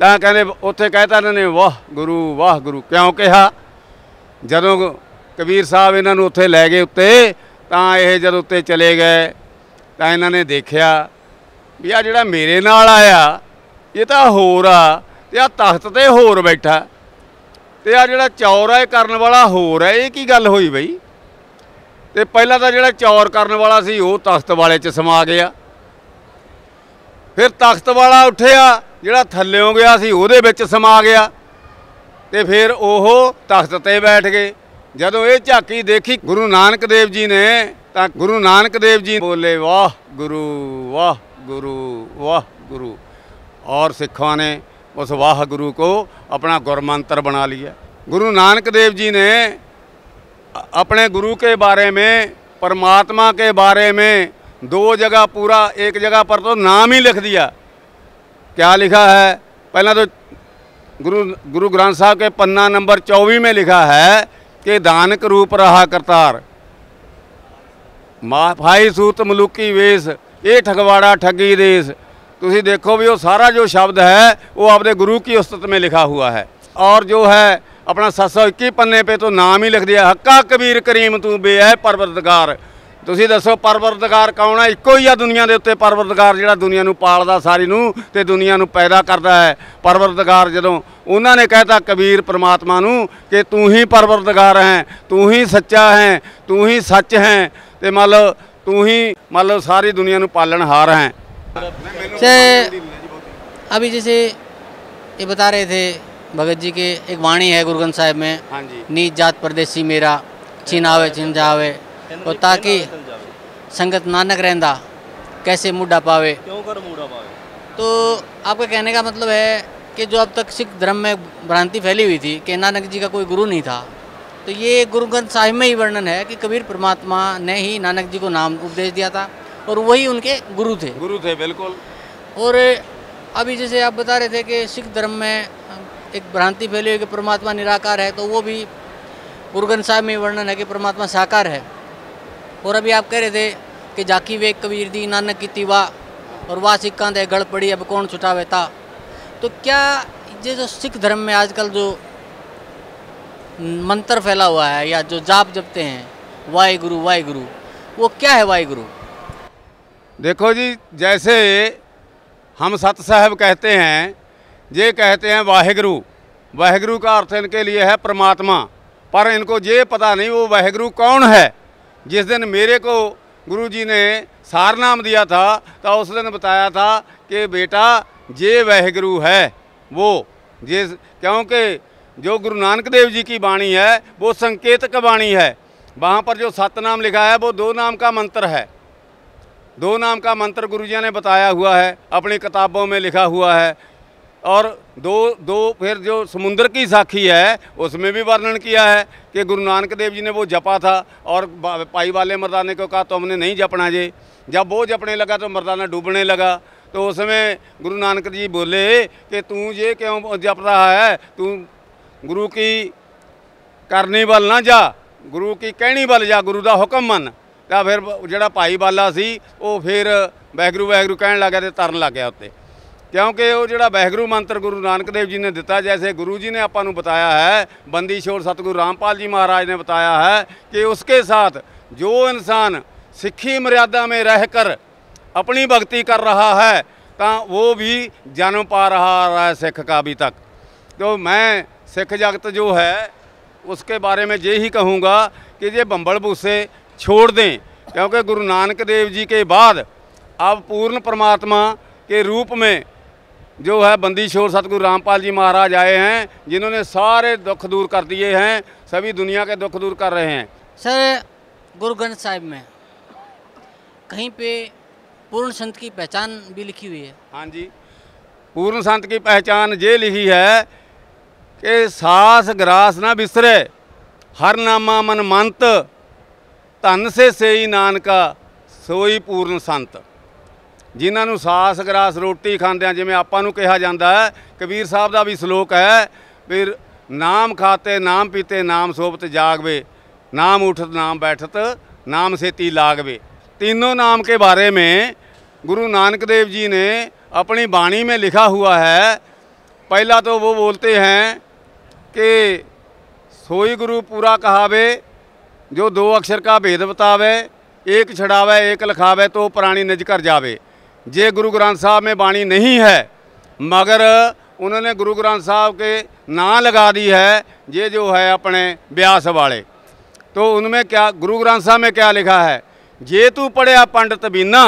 ਤਾਂ ਕਹਿੰਦੇ ਉੱਥੇ ਕਹਿਤਾ ਇਹਨਾਂ ਨੇ ਵਾਹ ਗੁਰੂ ਵਾਹ ਗੁਰੂ ਕਿਉਂ ਕਿਹਾ ਜਦੋਂ ਕਬੀਰ ਸਾਹਿਬ ਇਹਨਾਂ ਨੂੰ ਉੱਥੇ ਲੈ ਗਏ ਉੱਤੇ ਤਾਂ ਇਹ ਜਦ ਉੱਤੇ ਚਲੇ ਗਏ ਤਾਂ ਇਹਨਾਂ ਨੇ ਦੇਖਿਆ ਵੀ ਆ ਜਿਹੜਾ ਮੇਰੇ ਨਾਲ ਆਇਆ ਇਹ ਤਾਂ ਹੋਰ ਆ ਤੇ ਆ ਤਖਤ ਤੇ ਹੋਰ ਬੈਠਾ ਤੇ ਆ ਜਿਹੜਾ ਚੌਰ ਆ ਇਹ ਕਰਨ ਵਾਲਾ ਹੋਰ ਹੈ ਇਹ ਕੀ ਗੱਲ ਹੋਈ ਬਈ ਤੇ ਪਹਿਲਾਂ ਤਾਂ ਜਿਹੜਾ ਚੌਰ ਕਰਨ ਵਾਲਾ ਸੀ ਉਹ ਤਖਤ ਵਾਲੇ 'ਚ ਸਮਾ ਗਿਆ ਫਿਰ ਤਖਤ ਵਾਲਾ ਉੱਠਿਆ ਜਿਹੜਾ ਥੱਲਿਓਂ ਗਿਆ ਸੀ ਉਹਦੇ ਵਿੱਚ ਸਮਾ ਗਿਆ ਤੇ ਫਿਰ ਉਹ ਤਖਤ ਤੇ ਬੈਠ ਗਏ ਜਦੋਂ ਇਹ ਝਾਕੀ ਦੇਖੀ ਗੁਰੂ ਨਾਨਕ ਦੇਵ ਜੀ ਨੇ ਤਾਂ ਗੁਰੂ ਨਾਨਕ ਦੇਵ ਜੀ ਬੋਲੇ ਵਾਹ ਗੁਰੂ ਵਾਹ ਗੁਰੂ ਵਾਹ ਗੁਰੂ ਔਰ ਸਿੱਖਾਂ ਨੇ ਉਸ ਵਾਹ ਗੁਰੂ ਕੋ ਆਪਣਾ ਗੁਰਮੰਤਰ ਬਣਾ ਲਿਆ ਗੁਰੂ ਨਾਨਕ ਦੇਵ ਜੀ ਨੇ ਆਪਣੇ ਗੁਰੂ ਕੇ ਬਾਰੇ ਮੇ ਪਰਮਾਤਮਾ ਕੇ ਬਾਰੇ ਮੇ ਦੋ ਜਗ੍ਹਾ ਪੂਰਾ ਇੱਕ ਜਗ੍ਹਾ ਪਰ ਤੋਂ ਨਾਮ ਹੀ ਲਿਖ ਦਿਆ क्या लिखा है पहला तो गुरु गुरु ग्रंथ साहब के पन्ना नंबर चौबीस में लिखा है कि दानक रूप रहा करतार ਮਾਫਾਈ ਸੂਤ ਮਲੂਕੀ ਵੇਸ ਇਹ ਠਗਵਾੜਾ ਠੱਗੀ ਦੇਸ ਤੁਸੀਂ ਦੇਖੋ ਵੀ ਉਹ ਸਾਰਾ ਜੋ ਸ਼ਬਦ ਹੈ ਉਹ ਆਪਦੇ ਗੁਰੂ ਕੀ ਉਸਤਤ ਮੇ ਲਿਖਾ ਹੁਆ ਹੈ ਔਰ ਜੋ ਹੈ ਆਪਣਾ 721 ਪੰਨੇ पे तो नाम ही लिख दिया हक्का कबीर करीम तू बेअ परवरदगार ਤੁਸੀਂ ਦੱਸੋ ਪਰਵਰਦਗਾਰ ਕੌਣ ਹੈ ਇੱਕੋ ਹੀ ਆ ਦੁਨੀਆ ਦੇ ਉੱਤੇ ਪਰਵਰਦਗਾਰ ਜਿਹੜਾ ਦੁਨੀਆ ਨੂੰ ਪਾਲਦਾ ਸਾਰੀ ਨੂੰ ਤੇ ਦੁਨੀਆ ਨੂੰ ਪੈਦਾ ਕਰਦਾ ਹੈ ਪਰਵਰਦਗਾਰ ਜਦੋਂ ਉਹਨਾਂ ਨੇ ਕਹਿਤਾ ਕਬੀਰ ਪ੍ਰਮਾਤਮਾ ਨੂੰ ਕਿ ਤੂੰ ਹੀ ਪਰਵਰਦਗਾਰ ਹੈ ਤੂੰ ਹੀ ਸੱਚਾ ਹੈ ਤੂੰ ਹੀ ਸੱਚ ਹੈ ਤੇ ਮਤਲਬ ਤੂੰ ਹੀ ਮਤਲਬ ਸਾਰੀ ਦੁਨੀਆ ਨੂੰ ਪਾਲਣ ਹਾਰ ਹੈ ਤੇ ਅਭੀ ये ਇਹ ਬਤਾ ਰਹੇ ਥੇ ਭਗਤ ਜੀ ਕੇ ਇੱਕ ਬਾਣੀ ਹੈ ਗੁਰਗੰਨ ਸਾਹਿਬ में ਹਾਂਜੀ जात परदेसी मेरा छिनावे छिन और ताकि संगत नानक रहा कैसे मुडा पावे क्यों कर मुड्ढा पावे तो आपका कहने का मतलब है कि जो अब तक सिख धर्म में भ्रांति फैली हुई थी कि नानक जी का कोई गुरु नहीं था तो ये गुरु ग्रंथ साहिब में ही वर्णन है कि कबीर परमात्मा ने ही नानक जी को नाम उपदेश दिया था और वही उनके गुरु थे गुरु थे बिल्कुल और अभी जैसे आप बता रहे थे कि सिख धर्म में एक भ्रांति फैली हुई कि परमात्मा निराकार है तो वो भी गुरु ग्रंथ साहिब में वर्णन है कि परमात्मा साकार है और अभी आप कह रहे थे कि जाकी वे कबीर दी नानक की तिवा और वाह सिक्का दे गड़ पड़ी अब कौन छुटावे था तो क्या ये जो सिख धर्म में आजकल जो मंत्र फैला हुआ है या जो जाप जपते हैं वाहे गुरु वाहे गुरु वो क्या है वाहे गुरु देखो जी जैसे हम सत साहब कहते हैं ये कहते हैं वाहेगुरु वाहेगुरु का अर्थ इनके लिए है परमात्मा पर इनको ये पता नहीं वो वाहेगुरु कौन है जिस दिन मेरे को गुरु जी ने सार नाम दिया था तो उस दिन बताया था कि बेटा जे वह गुरु है वो जिस क्योंकि जो गुरु नानक देव जी की वाणी है वो संकेतक वाणी है वहाँ पर जो सतनाम लिखा है वो दो नाम का मंत्र है दो नाम का मंत्र गुरु जी ने बताया हुआ है अपनी किताबों में लिखा हुआ है और दो दो फिर जो समुद्र की साखी है उसमें भी वर्णन किया है कि गुरु नानक देव जी ने वो जपा था और पाई वाले मर्दाने को कहा तो हमने नहीं जपना जे जब वो जपने लगा तो मरदाना डूबने लगा तो उसमें गुरु नानक जी बोले कि तू ये क्यों जप रहा है तू गुरु की करनी बल ना जा गुरु की कहनी वाल ਜਾ ਗੁਰੂ ਦਾ ਹੁਕਮ ਮੰਨ ਤਾਂ ਫਿਰ ਜਿਹੜਾ ਭਾਈ ਬਾਲਾ ਸੀ ਉਹ ਫਿਰ ਵੈਗਰੂ ਵੈਗਰੂ ਕਹਿਣ ਲੱਗਾ तरन लग गया ਗਿਆ ਕਿਉਂਕਿ ਉਹ ਜਿਹੜਾ ਵਹਿਗੁਰੂ ਮੰਤਰ ਗੁਰੂ ਨਾਨਕ ਦੇਵ ਜੀ ਨੇ ਦਿੱਤਾ ਜੈਸੇ ਗੁਰੂ ਜੀ ਨੇ ਆਪਾਂ ਨੂੰ ਬਤਾਇਆ ਹੈ ਬੰਦੀ ਛੋੜ ਸਤਗੁਰੂ ਰਾਮਪਾਲ ਜੀ ਮਹਾਰਾਜ ਨੇ ਬਤਾਇਆ ਹੈ ਕਿ ਉਸਕੇ ਸਾਥ ਜੋ ਇਨਸਾਨ ਸਿੱਖੀ ਮਰਿਆਦਾ ਮੇ ਰਹਿ ਕਰ ਆਪਣੀ ਭਗਤੀ ਕਰ ਰਹਾ ਹੈ ਤਾਂ ਉਹ ਵੀ ਜਨਮ ਪਾ ਰਹਾ ਹੈ ਸਿੱਖ ਕਾ ਵੀ ਤੱਕ तो ਮੈਂ ਸਿੱਖ ਜਗਤ ਜੋ ਹੈ ਉਸਕੇ ਬਾਰੇ ਮੈਂ ਇਹੀ ਕਹੂੰਗਾ ਕਿ ਜੇ ਬੰਬਲ बम्बल ਛੋੜ ਦੇ ਕਿਉਂਕਿ ਗੁਰੂ ਨਾਨਕ ਦੇਵ ਜੀ ਕੇ ਬਾਅਦ ਆਪ ਪੂਰਨ पूर्ण ਕੇ ਰੂਪ ਮੇ जो है बंदी छोर सतगुरु रामपाल जी महाराज आए हैं जिन्होंने सारे दुख दूर कर दिए हैं सभी दुनिया के दुख दूर कर रहे हैं सर गुरु ग्रंथ साहिब में कहीं पे पूर्ण संत की पहचान भी लिखी हुई है हाँ जी पूर्ण संत की पहचान ये लिखी है कि सास ग्रास ना बिसरे हर नामा मन मंत धन से सही नानका सोई पूर्ण संत ਜਿਨ੍ਹਾਂ ਨੂੰ ਸਾਸ ਗਰਾਸ ਰੋਟੀ ਖਾਂਦਿਆਂ ਜਿਵੇਂ ਆਪਾਂ ਨੂੰ ਕਿਹਾ ਜਾਂਦਾ ਹੈ ਕਬੀਰ ਸਾਹਿਬ ਦਾ ਵੀ ਸ਼ਲੋਕ ਹੈ ਵੀ ਨਾਮ ਖਾਤੇ ਨਾਮ ਪੀਤੇ ਨਾਮ ਸੋਪਤ ਜਾਗਵੇ ਨਾਮ ਉਠਤ ਨਾਮ ਬੈਠਤ ਨਾਮ ਸੇਤੀ ਲਾਗਵੇ ਤਿੰਨੋਂ ਨਾਮ ਕੇ ਬਾਰੇ ਮੇ ਗੁਰੂ ਨਾਨਕ ਦੇਵ ਜੀ ਨੇ ਆਪਣੀ ਬਾਣੀ ਮੇ ਲਿਖਾ ਹੁਆ ਹੈ ਪਹਿਲਾ ਤੋਂ ਉਹ ਬੋਲਤੇ ਹੈ ਕਿ ਸੋਈ ਗੁਰੂ ਪੂਰਾ ਕਹਾਵੇ ਜੋ ਦੋ ਅਕਸ਼ਰ ਕਾ ਭੇਦ ਬਤਾਵੇ ਇੱਕ ਛੜਾਵੇ ਇੱਕ ਲਿਖਾਵੇ ਤੋ ਪ੍ਰਾਣੀ ਨਿਜ ਕਰ ਜਾਵੇ ਜੇ ਗੁਰੂ ਗ੍ਰੰਥ ਸਾਹਿਬ 'ਮੇ ਬਾਣੀ ਨਹੀਂ ਹੈ ਮਗਰ ਉਹਨਾਂ ਨੇ ਗੁਰੂ ਗ੍ਰੰਥ ਸਾਹਿਬ 'ਕੇ ਨਾਂ ਲਗਾ ਦੀ ਹੈ ये जो है अपने व्यास वाले तो उनमें क्या ਗੁਰੂ ਗ੍ਰੰਥ ਸਾਹਿਬ 'ਮੇ क्या ਲਿਖਾ ਹੈ ਜੇ ਤੂੰ ਪੜਿਆ ਪੰਡਤ ਬੀਨਾ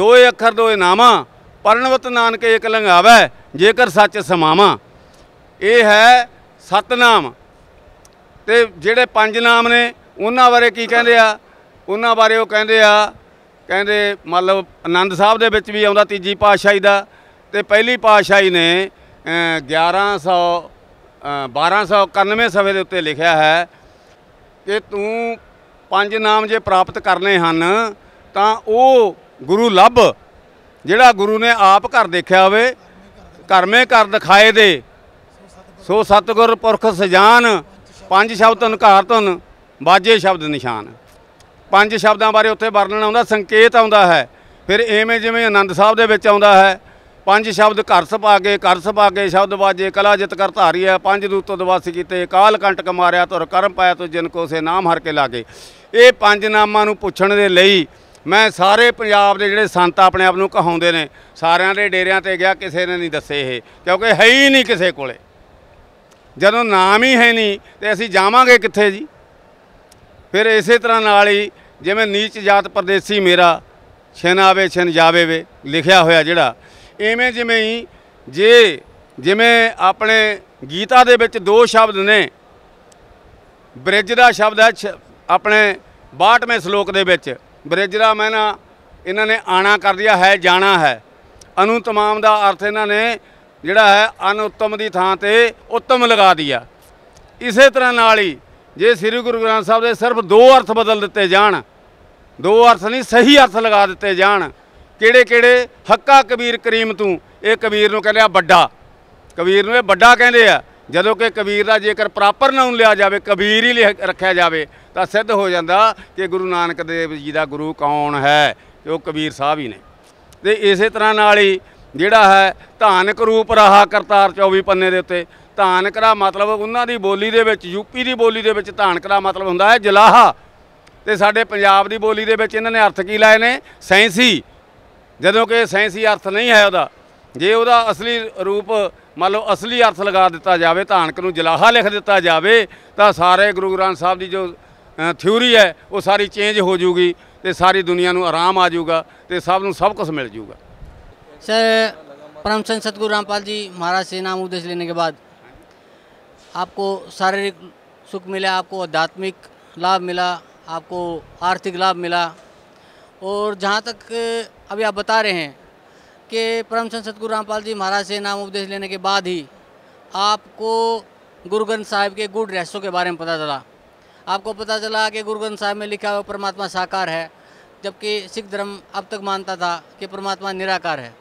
ਦੋਏ ਅੱਖਰ ਦੋਏ ਨਾਮਾ ਪਰਣਵਤ ਨਾਨਕ ਏਕ ਲੰਘਾਵੇ ਜੇਕਰ ਸੱਚ ਸਮਾਵਾ ਇਹ ਹੈ ਸਤਨਾਮ ਤੇ ਜਿਹੜੇ ਪੰਜ ਨਾਮ ਨੇ ਉਹਨਾਂ ਬਾਰੇ ਕੀ ਕਹਿੰਦੇ ਆ ਉਹਨਾਂ ਬਾਰੇ ਉਹ ਕਹਿੰਦੇ ਆ ਕਹਿੰਦੇ ਮਤਲਬ ਆਨੰਦ ਸਾਹਿਬ ਦੇ ਵਿੱਚ ਵੀ ਆਉਂਦਾ ਤੀਜੀ ਪਾਤਸ਼ਾਹੀ ਦਾ ਤੇ ਪਹਿਲੀ ਪਾਤਸ਼ਾਹੀ ਨੇ 1100 1291 ਸਵੇ ਦੇ ਉੱਤੇ ਲਿਖਿਆ ਹੈ ਕਿ ਤੂੰ ਪੰਜ ਨਾਮ ਜੇ ਪ੍ਰਾਪਤ ਕਰਨੇ ਹਨ ਤਾਂ ਉਹ ਗੁਰੂ ਲੱਭ ਜਿਹੜਾ ਗੁਰੂ ਨੇ ਆਪ ਘਰ ਦੇਖਿਆ ਹੋਵੇ ਕਰਮੇ ਕਰ ਦਿਖਾਏ ਦੇ ਸੋ ਸਤਗੁਰ ਪੁਰਖ ਸਜਾਨ ਪੰਜ ਸ਼ਬਦ ਅਨਕਾਰ ਤੁਨ ਬਾਜੇ ਸ਼ਬਦ ਨਿਸ਼ਾਨ ਪੰਜ ਸ਼ਬਦਾਂ ਬਾਰੇ ਉੱਥੇ ਵਰਣਨ ਆਉਂਦਾ ਸੰਕੇਤ ਆਉਂਦਾ ਹੈ ਫਿਰ ਐਵੇਂ ਜਿਵੇਂ ਆਨੰਦ ਸਾਹਿਬ ਦੇ ਵਿੱਚ ਆਉਂਦਾ ਹੈ ਪੰਜ ਸ਼ਬਦ ਘਰ ਸਪਾ ਕੇ ਘਰ ਸਪਾ ਕੇ ਸ਼ਬਦ ਬਾਜੇ ਕਲਾ ਜਿਤ ਕਰ ਧਾਰੀ ਹੈ ਪੰਜ ਦੂਤੋ ਦਵਾਸ ਕੀਤੇ ਕਾਲ ਕੰਟਕ ਮਾਰਿਆ ਤੁਰ ਕਰਮ ਪਾਇਆ ਤੋ ਜਿਨ ਕੋ ਸੇ ਨਾਮ ਹਰ ਕੇ ਲਾਗੇ ਇਹ ਪੰਜ ਨਾਮਾਂ ਨੂੰ ਪੁੱਛਣ ਦੇ ਲਈ ਮੈਂ ਸਾਰੇ ਪੰਜਾਬ ਦੇ ਜਿਹੜੇ ਸੰਤ ਆਪਣੇ ਆਪ ਨੂੰ ਕਹਾਉਂਦੇ ਨੇ ਸਾਰਿਆਂ ਦੇ ਡੇਰਿਆਂ ਤੇ ਗਿਆ ਕਿਸੇ ਨੇ ਨਹੀਂ ਦੱਸੇ ਇਹ ਕਿਉਂਕਿ ਹੈ ਹੀ ਨਹੀਂ ਕਿਸੇ ਕੋਲੇ ਜਦੋਂ ਨਾਮ ਹੀ ਹੈ ਨਹੀਂ ਤੇ ਅਸੀਂ ਜਾਵਾਂਗੇ ਕਿੱਥੇ ਜੀ ਫਿਰ ਇਸੇ ਤਰ੍ਹਾਂ ਨਾਲ ਹੀ ਜਿਵੇਂ ਨੀਚ ਜਾਤ ਪਰਦੇਸੀ ਮੇਰਾ ਛਿਨ ਆਵੇ ਛਿਨ ਜਾਵੇ ਵੇ ਲਿਖਿਆ ਹੋਇਆ ਜਿਹੜਾ ਐਵੇਂ ਜਿਵੇਂ ਹੀ ਜੇ ਜਿਵੇਂ ਆਪਣੇ ਗੀਤਾ ਦੇ ਵਿੱਚ ਦੋ ਸ਼ਬਦ ਨੇ ਬ੍ਰਿਜ ਦਾ ਸ਼ਬਦ ਹੈ ਆਪਣੇ 62ਵੇਂ ਸ਼ਲੋਕ ਦੇ ਵਿੱਚ ਬ੍ਰਿਜ ਦਾ ਮੈਨਾ ਇਹਨਾਂ ਨੇ ਆਣਾ ਕਰ ਦਿਆ ਹੈ ਜਾਣਾ ਹੈ ਅਨੂ ਤਮਾਮ ਦਾ ਅਰਥ ਇਹਨਾਂ ਨੇ ਜਿਹੜਾ ਹੈ ਅਨੁਤਮ ਦੀ ਥਾਂ ਤੇ ਉਤਮ ਲਗਾ ਦਿਆ ਇਸੇ ਤਰ੍ਹਾਂ ਨਾਲ ਹੀ ਜੇ ਸ੍ਰੀ ਗੁਰੂ ਗ੍ਰੰਥ ਸਾਹਿਬ ਦੇ ਸਿਰਫ ਦੋ ਅਰਥ ਬਦਲ ਦਿੱਤੇ ਜਾਣ ਦੋ ਅਰਥ ਨਹੀਂ ਸਹੀ ਅਰਥ ਲਗਾ ਦਿੱਤੇ ਜਾਣ ਕਿਹੜੇ ਕਿਹੜੇ ਹੱਕਾ ਕਬੀਰ ਕਰੀਮ ਤੂੰ ਇਹ ਕਬੀਰ ਨੂੰ ਕਹਿੰਦੇ ਆ ਵੱਡਾ ਕਬੀਰ ਨੂੰ ਇਹ ਵੱਡਾ ਕਹਿੰਦੇ ਆ ਜਦੋਂ ਕਿ ਕਬੀਰ ਦਾ ਜੇਕਰ ਪ੍ਰਾਪਰ ਨਾਮ ਲਿਆ ਜਾਵੇ ਕਬੀਰ ਹੀ ਰੱਖਿਆ ਜਾਵੇ ਤਾਂ ਸਿੱਧ ਹੋ ਜਾਂਦਾ ਕਿ ਗੁਰੂ ਨਾਨਕ ਦੇਵ ਜੀ ਦਾ ਗੁਰੂ ਕੌਣ ਹੈ ਉਹ ਕਬੀਰ ਸਾਹਿਬ ਹੀ ਨੇ ਤੇ ਇਸੇ ਤਰ੍ਹਾਂ ਨਾਲ ਹੀ ਜਿਹੜਾ ਹੈ ਧਾਨਕ ਰੂਪ ਰਹਾ ਕਰਤਾਰ 24 ਪੰਨੇ ਦੇ ਉੱਤੇ ਧਾਨਕ ਦਾ ਮਤਲਬ ਉਹਨਾਂ ਦੀ ਬੋਲੀ ਦੇ ਵਿੱਚ ਯੂਪੀ ਦੀ ਬੋਲੀ ਦੇ ਵਿੱਚ ਧਾਨਕ ਦਾ ਮਤਲਬ ਹੁੰਦਾ ਹੈ ਜਲਾਹਾ ਤੇ ਸਾਡੇ ਪੰਜਾਬ ਦੀ ਬੋਲੀ ਦੇ ਵਿੱਚ ਇਹਨਾਂ ਨੇ ਅਰਥ ਕੀ ਲਾਏ ਨੇ ਸੈਂਸੀ ਜਦੋਂ ਕਿ ਸੈਂਸੀ ਅਰਥ ਨਹੀਂ ਹੈ ਉਹਦਾ ਜੇ ਉਹਦਾ ਅਸਲੀ ਰੂਪ ਮੰਨ ਲਓ ਅਸਲੀ ਅਰਥ ਲਗਾ ਦਿੱਤਾ ਜਾਵੇ ਧਾਨਕ ਨੂੰ ਜਲਾਹਾ ਲਿਖ ਦਿੱਤਾ ਜਾਵੇ ਤਾਂ ਸਾਰੇ ਗੁਰੂ ਗ੍ਰੰਥ ਸਾਹਿਬ ਦੀ ਜੋ ਥਿਊਰੀ ਹੈ ਉਹ ਸਾਰੀ ਚੇਂਜ ਹੋ ਜੂਗੀ ਤੇ ਸਾਰੀ ਦੁਨੀਆ ਨੂੰ ਆਰਾਮ ਆ ਜਾਊਗਾ ਤੇ ਸਭ ਨੂੰ ਸਭ ਕੁਝ ਮਿਲ ਜਾਊਗਾ सर परम संत सतगुरु रामपाल जी महाराज से नाम उपदेश लेने के बाद आपको शारीरिक सुख मिला आपको आध्यात्मिक लाभ मिला आपको आर्थिक लाभ मिला और जहाँ तक अभी आप बता रहे हैं कि परम संत सतगुरु रामपाल जी महाराज से नाम उपदेश लेने के बाद ही आपको गुरु ग्रंथ साहिब के गुड़ रहस्यों के बारे में पता चला आपको पता चला कि गुरु ग्रंथ साहिब में लिखा हुआ परमात्मा साकार है जबकि सिख धर्म अब तक मानता था कि परमात्मा निराकार है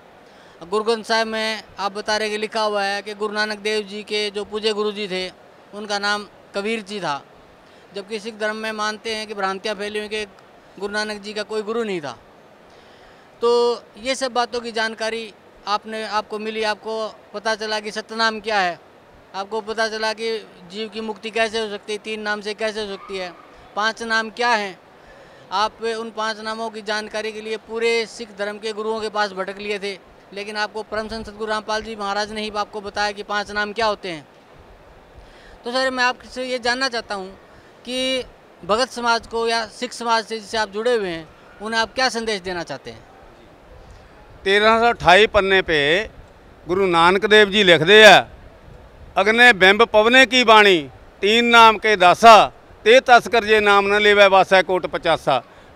गुरु ग्रंथ साहिब में आप बता रहे कि लिखा हुआ है कि गुरु नानक देव जी के जो पूज्य गुरु जी थे उनका नाम कबीर जी था जबकि सिख धर्म में मानते हैं कि भ्रांतियाँ फैली हुई कि गुरु नानक जी का कोई गुरु नहीं था तो ये सब बातों की जानकारी आपने आपको मिली आपको पता चला कि सत्यनाम क्या है आपको पता चला कि जीव की मुक्ति कैसे हो सकती है तीन नाम से कैसे हो सकती है पांच नाम क्या हैं आप उन पांच नामों की जानकारी के लिए पूरे सिख धर्म के गुरुओं के पास भटक लिए थे लेकिन आपको परम संत सदगुरु रामपाल जी महाराज ने ही आपको बताया कि पांच नाम क्या होते हैं तो सर मैं आपसे ये जानना चाहता हूँ कि भगत समाज को या सिख समाज से जिससे आप जुड़े हुए हैं उन्हें आप क्या संदेश देना चाहते हैं तेरह सौ अठाई पन्ने पे गुरु नानक देव जी ਲਿਖਦੇ ਆ ਅਗਨੇ ਬਿੰਬ ਪਵਨੇ ਕੀ ਬਾਣੀ ਤੀਨ ਨਾਮ ਕੇ ਦਾਸਾ ਤੇ ਤਸਕਰ ਜੇ ਨਾਮ ਨਾ ਲੇਵੇ ਵਾਸਾ ਕੋਟ 50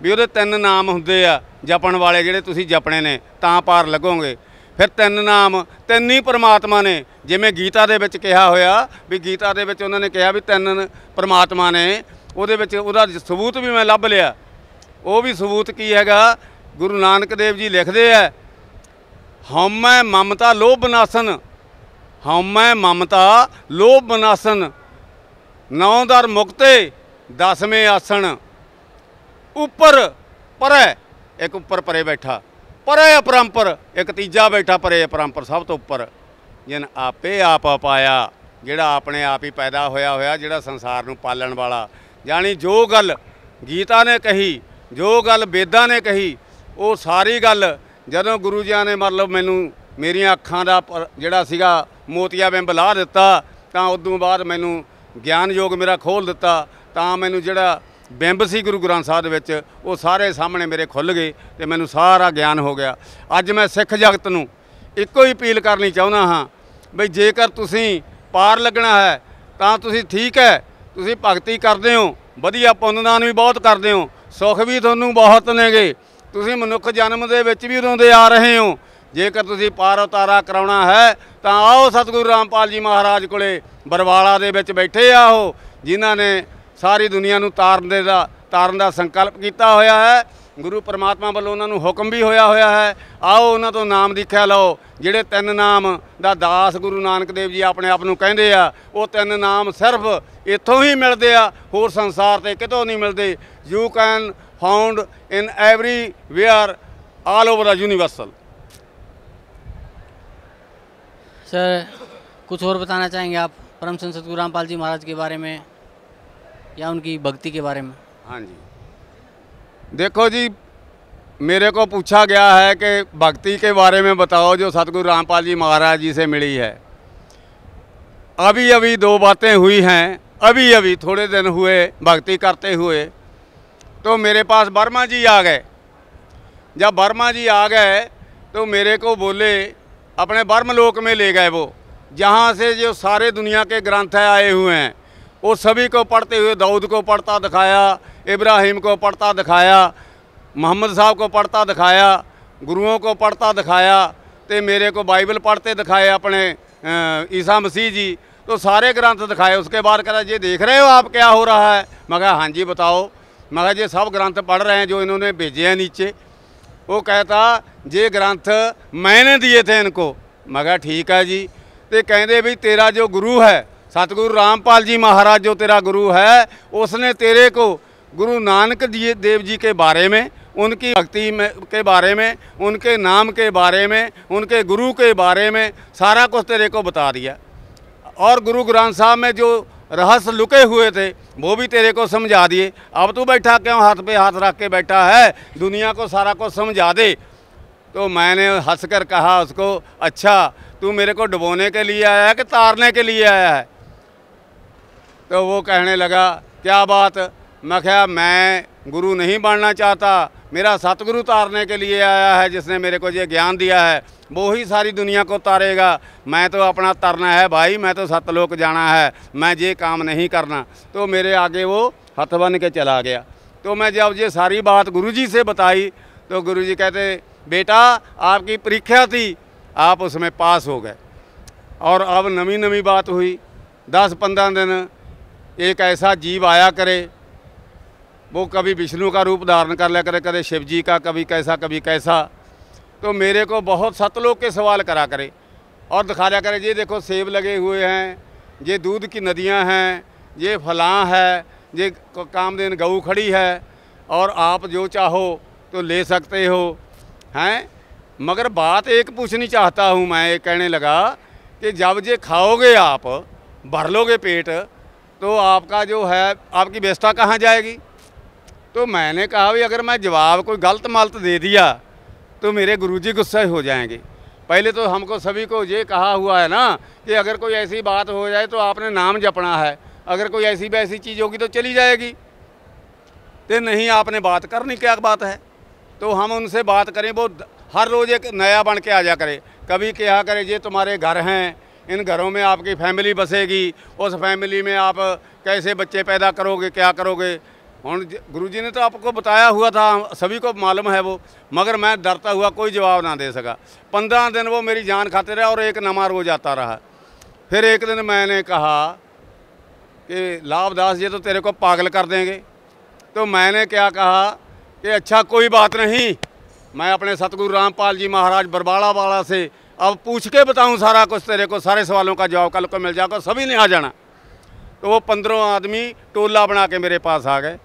ਵੀ ਉਹਦੇ ਤਿੰਨ ਨਾਮ ਹੁੰਦੇ ਆ ਜਪਣ ਵਾਲੇ ਜਿਹੜੇ ਤੁਸੀਂ ਜਪਣੇ ਨੇ ਤਾਂ ਪਾਰ ਲੱਗੋਗੇ ਫਿਰ ਤਿੰਨ ਨਾਮ ਤਿੰਨ ਹੀ ਪ੍ਰਮਾਤਮਾ ਨੇ ਜਿਵੇਂ ਗੀਤਾ ਦੇ ਵਿੱਚ ਕਿਹਾ ਹੋਇਆ ਵੀ ਗੀਤਾ ਦੇ ਵਿੱਚ ਉਹਨਾਂ ਨੇ ਕਿਹਾ ਵੀ ਤਿੰਨ ਪ੍ਰਮਾਤਮਾ ਨੇ ਉਹਦੇ ਵਿੱਚ ਉਹਦਾ ਸਬੂਤ ਵੀ ਮੈਂ ਲੱਭ ਲਿਆ ਉਹ ਵੀ ਸਬੂਤ ਕੀ ਹੈਗਾ ਗੁਰੂ ਨਾਨਕ ਦੇਵ ਜੀ ਲਿਖਦੇ ਆ ਹਉਮੈ ਮਮਤਾ ਲੋਭ ਬਨਾਸਨ ਹਉਮੈ ਮਮਤਾ ਲੋਭ ਬਨਾਸਨ ਨੌ ਦਰ ਮੁਕਤੇ ਦਸਵੇਂ ਆਸਣ ਉੱਪਰ ਪਰੇ ਇੱਕ ਉੱਪਰ ਪਰੇ ਬੈਠਾ ਪਰੇ ਪਰੰਪਰ ਇੱਕ ਤੀਜਾ ਬੈਠਾ ਪਰੇ ਪਰੰਪਰ ਸਭ ਤੋਂ ਉੱਪਰ ਜਿਨ ਆਪੇ ਆਪ ਪਾਇਆ ਜਿਹੜਾ ਆਪਣੇ ਆਪ ਹੀ ਪੈਦਾ ਹੋਇਆ ਹੋਇਆ ਜਿਹੜਾ ਸੰਸਾਰ ਨੂੰ ਪਾਲਣ ਵਾਲਾ ਯਾਨੀ ਜੋ ਗੱਲ ਗੀਤਾ ਨੇ ਕਹੀ ਜੋ ਗੱਲ ਵੇਦਾਂ ਨੇ ਕਹੀ ਉਹ ਸਾਰੀ ਗੱਲ ਜਦੋਂ ਗੁਰੂ ਜੀ ਨੇ ਮਤਲਬ ਮੈਨੂੰ ਮੇਰੀਆਂ ਅੱਖਾਂ ਦਾ ਜਿਹੜਾ ਸੀਗਾ ਮੋਤੀਆ ਬਿੰਬ ਲਾ ਦਿੱਤਾ ਤਾਂ ਉਦੋਂ ਬਾਅਦ ਮੈਨੂੰ ਗਿਆਨ ਯੋਗ ਮੇਰਾ ਖੋਲ ਦਿੱਤਾ ਤਾਂ ਮੈਨੂੰ ਜਿਹੜਾ ਬਿੰਬ ਸੀ ਗੁਰੂ ਗ੍ਰੰਥ ਸਾਹਿਬ ਦੇ ਵਿੱਚ ਉਹ ਸਾਰੇ ਸਾਹਮਣੇ ਮੇਰੇ ਖੁੱਲ ਗਏ ਤੇ ਮੈਨੂੰ ਸਾਰਾ ਗਿਆਨ ਹੋ ਗਿਆ ਅੱਜ ਮੈਂ ਸਿੱਖ ਜਗਤ ਨੂੰ ਇੱਕੋ ਹੀ ਅਪੀਲ ਕਰਨੀ ਚਾਹੁੰਦਾ ਹਾਂ ਬਈ ਜੇਕਰ ਤੁਸੀਂ ਪਾਰ ਲੱਗਣਾ ਹੈ ਤਾਂ ਤੁਸੀਂ ਠੀਕ ਹੈ ਤੁਸੀਂ ਭਗਤੀ ਕਰਦੇ ਹੋ ਵਧੀਆ ਪੁੰਨਦਾਨ ਵੀ ਬਹੁਤ ਕਰਦੇ ਹੋ ਸੁੱਖ ਵੀ ਤੁਹਾਨੂੰ ਬਹੁਤ ਨੇਗੇ ਤੁਸੀਂ ਮਨੁੱਖ ਜਨਮ ਦੇ ਵਿੱਚ ਵੀ ਰੋਂਦੇ ਆ ਰਹੇ ਹੋ ਜੇਕਰ ਤੁਸੀਂ ਪਾਰ ਉਤਾਰਾ ਕਰਾਉਣਾ ਹੈ ਤਾਂ ਆਓ ਸਤਿਗੁਰੂ ਰਾਮਪਾਲ ਜੀ ਮਹਾਰਾਜ ਕੋਲੇ ਬਰਵਾਲਾ ਦੇ ਵਿੱਚ ਬੈਠੇ ਆ ਉਹ ਜਿਨ੍ਹਾਂ ਨੇ ਸਾਰੀ ਦੁਨੀਆ ਨੂੰ ਤਾਰਨ ਦੇ ਦਾ ਤਾਰਨ ਦਾ ਸੰਕਲਪ ਕੀਤਾ ਹੋਇਆ ਹੈ ਗੁਰੂ ਪਰਮਾਤਮਾ ਵੱਲੋਂ ਉਹਨਾਂ ਨੂੰ ਹੁਕਮ ਵੀ ਹੋਇਆ ਹੋਇਆ ਹੈ ਆਓ ਉਹਨਾਂ ਤੋਂ ਨਾਮ ਦੀਖਿਆ ਲਓ ਜਿਹੜੇ ਤਿੰਨ ਨਾਮ ਦਾ ਦਾਸ ਗੁਰੂ ਨਾਨਕ ਦੇਵ ਜੀ ਆਪਣੇ ਆਪ ਨੂੰ ਕਹਿੰਦੇ ਆ ਉਹ ਤਿੰਨ ਨਾਮ ਸਿਰਫ ਇੱਥੋਂ ਹੀ ਮਿਲਦੇ ਆ ਹੋਰ ਸੰਸਾਰ ਤੇ ਕਿਤੋਂ ਨਹੀਂ ਮਿਲਦੇ you can found in everywhere all over the universal sir ਕੁਝ ਹੋਰ ਬਤਾਣਾ चाहेंगे ਆਪ ਪਰਮ ਸੰਤ सदगुरु ਰਾਮਪਾਲ ਜੀ ਮਹਾਰਾਜ के ਬਾਰੇ में या उनकी भक्ति के बारे में हाँ जी देखो जी मेरे को पूछा गया है कि भक्ति के बारे में बताओ जो सतगुरु रामपाल जी महाराज जी से मिली है अभी अभी दो बातें हुई हैं अभी अभी थोड़े दिन हुए भक्ति करते हुए तो मेरे पास वर्मा जी आ गए जब वर्मा जी आ गए तो मेरे को बोले अपने वर्मलोक में ले गए वो जहाँ से जो सारे दुनिया के ग्रंथ आए हुए हैं वो सभी को पढ़ते हुए दाऊद को पढ़ता दिखाया इब्राहिम को पढ़ता दिखाया मोहम्मद साहब को पढ़ता दिखाया गुरुओं को पढ़ता दिखाया तो मेरे को बाइबल पढ़ते दिखाए अपने ईसा मसीह जी तो सारे ग्रंथ दिखाए उसके बाद कह रहा ये देख रहे हो आप क्या हो रहा है मैं कहा हाँ जी बताओ मैं कहा ये सब ग्रंथ पढ़ रहे हैं जो इन्होंने भेजे हैं नीचे वो कहता ये ग्रंथ मैंने दिए थे इनको मैं कहा ठीक है जी तो कहें भी तेरा जो गुरु है सतगुरु रामपाल जी महाराज जो तेरा गुरु है उसने तेरे को गुरु नानक जी देव जी के बारे में उनकी भक्ति में के बारे में उनके नाम के बारे में उनके गुरु के बारे में सारा कुछ तेरे को बता दिया और गुरु ग्रंथ साहब में जो रहस्य लुके हुए थे वो भी तेरे को समझा दिए अब तू बैठा क्यों हाथ पे हाथ रख के बैठा है दुनिया को सारा कुछ समझा दे तो मैंने हंस कर कहा उसको अच्छा तू मेरे को डुबोने के लिए आया है कि तारने के लिए आया है तो वो कहने लगा क्या बात मैं क्या मैं गुरु नहीं बनना चाहता मेरा सतगुरु तारने के लिए आया है जिसने मेरे को ये ज्ञान दिया है वो ही सारी दुनिया को तारेगा मैं तो अपना तरना है भाई मैं तो सतलोक जाना है मैं ये काम नहीं करना तो मेरे आगे वो हथ बन के चला गया तो मैं जब ये सारी बात गुरुजी से बताई तो गुरुजी कहते बेटा आपकी परीक्षा थी आप उसमें पास हो गए और अब नवी नवी बात हुई दस पंद्रह दिन एक ऐसा जीव आया करे वो कभी विष्णु का रूप धारण कर लिया करे कभी शिव जी का कभी कैसा कभी कैसा तो मेरे को बहुत सत लोग के सवाल करा करे और दिखा दिया करे ये देखो सेब लगे हुए हैं ये दूध की नदियां हैं ये फलां है ये काम देन गऊ खड़ी है और आप जो चाहो तो ले सकते हो हैं मगर बात एक पूछनी चाहता हूँ मैं ये कहने लगा कि जब ये खाओगे आप भर लोगे पेट तो आपका जो है आपकी व्यवस्था कहाँ जाएगी तो मैंने कहा भाई अगर मैं जवाब कोई गलत मालत दे दिया तो मेरे गुरुजी गुस्से हो जाएंगे पहले तो हमको सभी को ये कहा हुआ है ना कि अगर कोई ऐसी बात हो जाए तो आपने नाम जपना है अगर कोई ऐसी वैसी चीज़ होगी तो चली जाएगी तो नहीं आपने बात करनी क्या बात है तो हम उनसे बात करें वो हर रोज़ एक नया बन के आ जा करे कभी क्या करे ये तुम्हारे घर हैं इन घरों में आपकी फैमिली बसेगी उस फैमिली में आप कैसे बच्चे पैदा करोगे क्या करोगे हूँ गुरु जी ने तो आपको बताया हुआ था सभी को मालूम है वो मगर मैं डरता हुआ कोई जवाब ना दे सका पंद्रह दिन वो मेरी जान खाते रहे और एक नमार रोज जाता रहा फिर एक दिन मैंने कहा कि लाभदास ये तो तेरे को पागल कर देंगे तो मैंने क्या कहा कि अच्छा कोई बात नहीं मैं अपने सतगुरु रामपाल जी महाराज बरबाड़ा वाला से अब पूछ के बताऊँ सारा कुछ तेरे को सारे सवालों का जवाब कल को मिल जाएगा सभी ने आ जाना तो वो पंद्रह आदमी टोला बना के मेरे पास आ गए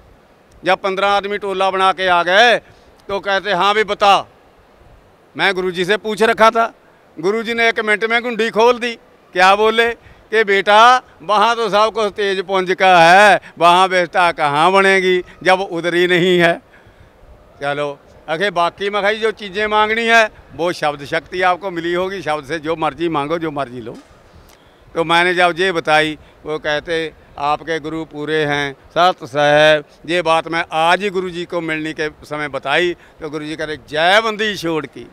जब पंद्रह आदमी टोला बना के आ गए तो कहते हाँ भी बता मैं गुरुजी से पूछ रखा था गुरुजी ने एक मिनट में गुंडी खोल दी क्या बोले कि बेटा वहाँ तो सब कुछ तेज पुंज का है वहाँ बेटा कहाँ बनेगी जब उधर ही नहीं है चलो अखे बाकी मैं जो चीज़ें मांगनी है वो शब्द शक्ति आपको मिली होगी शब्द से जो मर्जी मांगो जो मर्जी लो तो मैंने जब ये बताई वो कहते आपके गुरु पूरे हैं सत साहब ये बात मैं आज ही गुरु जी को मिलने के समय बताई तो गुरु जी कह रहे जय बंदी छोड़ की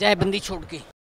जय बंदी छोड़ की